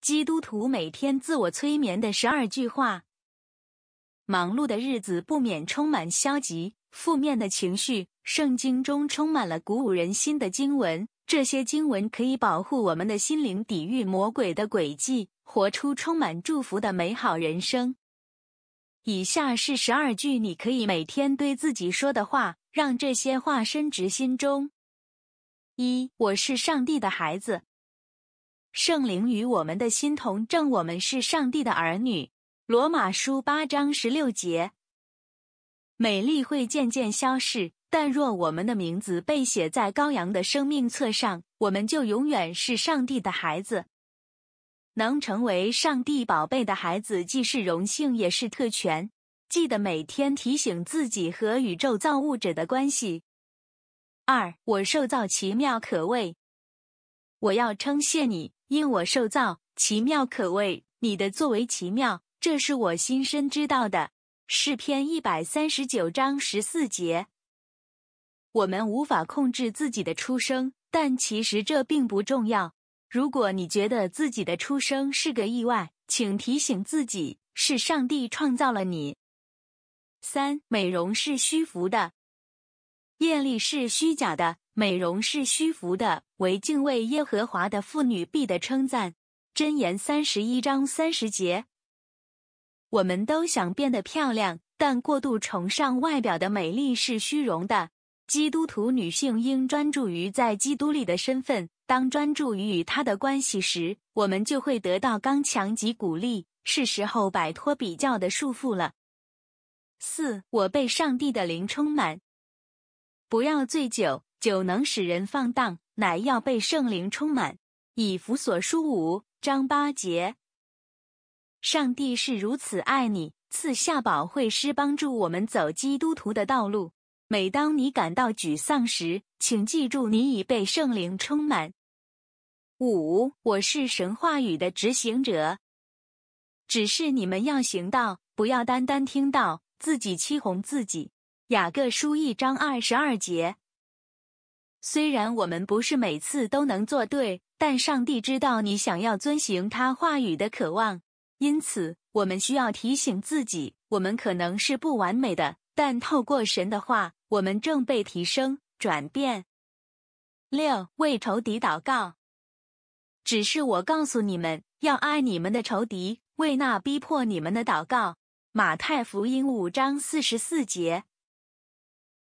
基督徒每天自我催眠的十二句话。忙碌的日子不免充满消极、负面的情绪。圣经中充满了鼓舞人心的经文，这些经文可以保护我们的心灵，抵御魔鬼的诡计，活出充满祝福的美好人生。以下是十二句你可以每天对自己说的话，让这些话深植心中。一，我是上帝的孩子。圣灵与我们的心同证，我们是上帝的儿女。罗马书八章十六节。美丽会渐渐消逝，但若我们的名字被写在羔羊的生命册上，我们就永远是上帝的孩子。能成为上帝宝贝的孩子，既是荣幸，也是特权。记得每天提醒自己和宇宙造物者的关系。二，我受造奇妙可畏，我要称谢你。因我受造，奇妙可畏。你的作为奇妙，这是我心深知道的。是篇一百三十九章十四节。我们无法控制自己的出生，但其实这并不重要。如果你觉得自己的出生是个意外，请提醒自己，是上帝创造了你。三，美容是虚浮的，艳丽是虚假的。美容是虚浮的，为敬畏耶和华的妇女必得称赞。箴言三十一章三十节。我们都想变得漂亮，但过度崇尚外表的美丽是虚荣的。基督徒女性应专注于在基督里的身份。当专注于与他的关系时，我们就会得到刚强及鼓励。是时候摆脱比较的束缚了。四，我被上帝的灵充满。不要醉酒。酒能使人放荡，乃要被圣灵充满，以弗所书五章八节。上帝是如此爱你，赐夏宝会师帮助我们走基督徒的道路。每当你感到沮丧时，请记住你已被圣灵充满。五，我是神话语的执行者，只是你们要行道，不要单单听到，自己欺哄自己。雅各书一章二十二节。虽然我们不是每次都能做对，但上帝知道你想要遵循他话语的渴望。因此，我们需要提醒自己，我们可能是不完美的，但透过神的话，我们正被提升、转变。六，为仇敌祷告。只是我告诉你们，要爱你们的仇敌，为那逼迫你们的祷告。马太福音五章四十四节。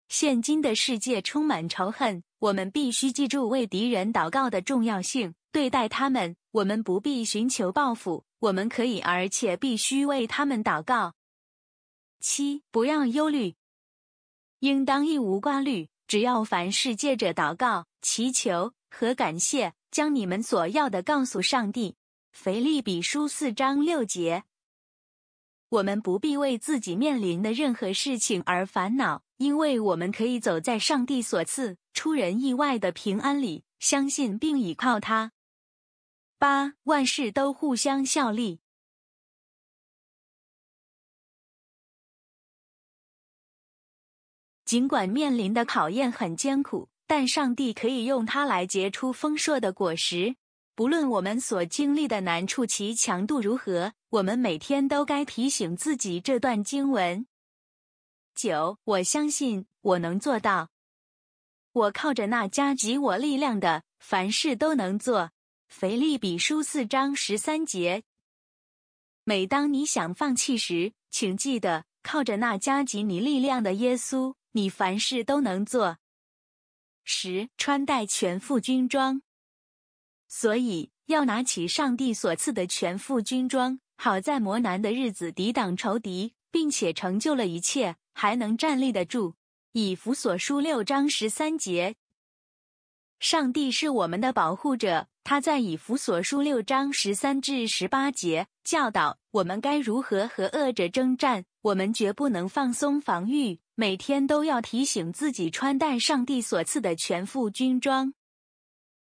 现今的世界充满仇恨，我们必须记住为敌人祷告的重要性。对待他们，我们不必寻求报复，我们可以而且必须为他们祷告。七，不要忧虑，应当一无挂虑，只要凡事借着祷告、祈求和感谢，将你们所要的告诉上帝。腓利比书四章六节。我们不必为自己面临的任何事情而烦恼，因为我们可以走在上帝所赐、出人意外的平安里，相信并倚靠他。八，万事都互相效力，尽管面临的考验很艰苦，但上帝可以用它来结出丰硕的果实。不论我们所经历的难处其强度如何，我们每天都该提醒自己这段经文：九，我相信我能做到。我靠着那加给我力量的，凡事都能做。腓立比书四章十三节。每当你想放弃时，请记得靠着那加给你力量的耶稣，你凡事都能做。十，穿戴全副军装。所以要拿起上帝所赐的全副军装，好在磨难的日子抵挡仇敌，并且成就了一切，还能站立得住。以弗所书六章十三节，上帝是我们的保护者，他在以弗所书六章十三至十八节教导我们该如何和恶者征战。我们绝不能放松防御，每天都要提醒自己穿戴上帝所赐的全副军装。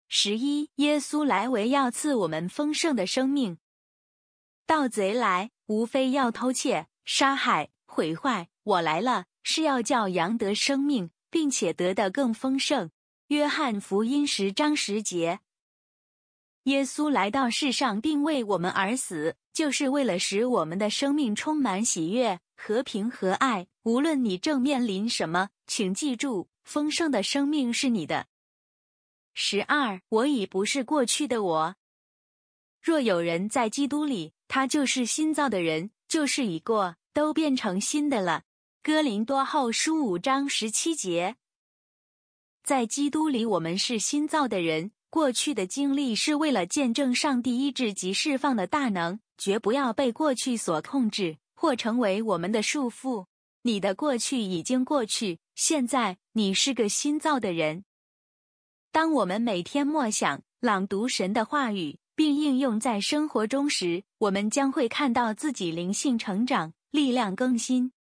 十一，耶稣来为要赐我们丰盛的生命。盗贼来，无非要偷窃、杀害、毁坏。我来了，是要叫羊得生命，并且得的更丰盛。约翰福音十章十节。耶稣来到世上，并为我们而死，就是为了使我们的生命充满喜悦、和平和爱。无论你正面临什么，请记住，丰盛的生命是你的。十二，我已不是过去的我。若有人在基督里，他就是新造的人，就是已过，都变成新的了。哥林多后书五章十七节。在基督里，我们是新造的人。过去的经历是为了见证上帝医治及释放的大能，绝不要被过去所控制或成为我们的束缚。你的过去已经过去，现在你是个新造的人。当我们每天默想、朗读神的话语，并应用在生活中时，我们将会看到自己灵性成长、力量更新。